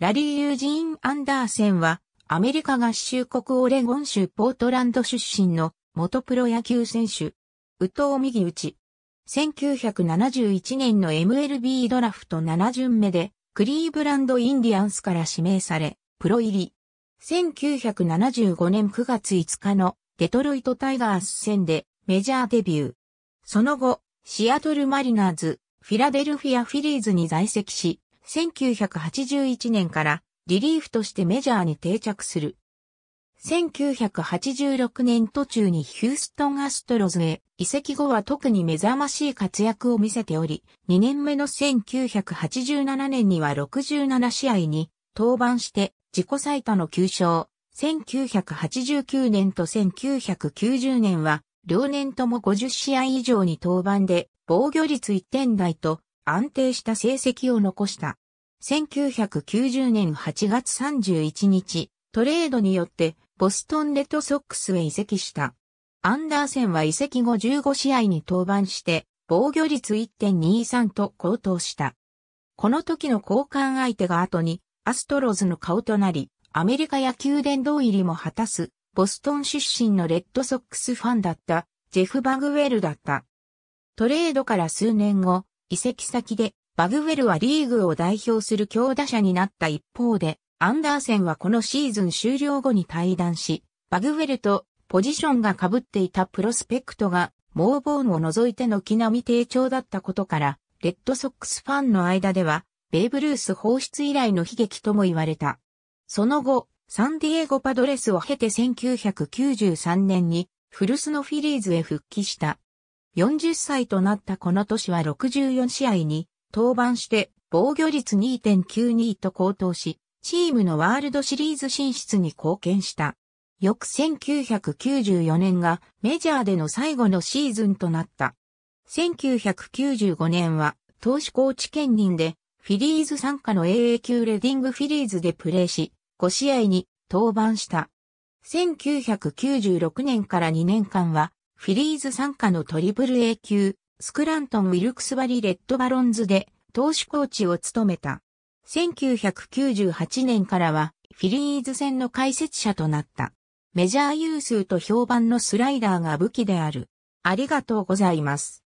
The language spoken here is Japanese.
ラリー・ユージーン・アンダーセンは、アメリカ合衆国オレゴン州ポートランド出身の元プロ野球選手。宇藤右打ち。1971年の MLB ドラフト7巡目で、クリーブランド・インディアンスから指名され、プロ入り。1975年9月5日のデトロイト・タイガース戦でメジャーデビュー。その後、シアトル・マリナーズ、フィラデルフィア・フィリーズに在籍し、1981年からリリーフとしてメジャーに定着する。1986年途中にヒューストンアストロズへ移籍後は特に目覚ましい活躍を見せており、2年目の1987年には67試合に登板して自己最多の9勝、1989年と1990年は両年とも50試合以上に登板で防御率1点台と安定した成績を残した。1990年8月31日、トレードによってボストンレッドソックスへ移籍した。アンダーセンは移籍後15試合に登板して、防御率1.23と高騰した。この時の交換相手が後にアストロズの顔となり、アメリカ野球殿堂入りも果たす、ボストン出身のレッドソックスファンだった、ジェフ・バグウェルだった。トレードから数年後、移籍先で、バグウェルはリーグを代表する強打者になった一方で、アンダーセンはこのシーズン終了後に退団し、バグウェルとポジションが被っていたプロスペクトが、モーボーンを除いての木並低調だったことから、レッドソックスファンの間では、ベーブ・ルース放出以来の悲劇とも言われた。その後、サンディエゴパドレスを経て1993年に、フルスのフィリーズへ復帰した。40歳となったこの年は64試合に登板して防御率2.92と高騰し、チームのワールドシリーズ進出に貢献した。翌1994年がメジャーでの最後のシーズンとなった。1995年は投手コーチ兼任でフィリーズ参加の AA 級レディングフィリーズでプレーし、5試合に登板した。1996年から2年間はフィリーズ参加のトリプル A 級、スクラントン・ウィルクスバリ・レッドバロンズで投手コーチを務めた。1998年からはフィリーズ戦の解説者となった。メジャー有数と評判のスライダーが武器である。ありがとうございます。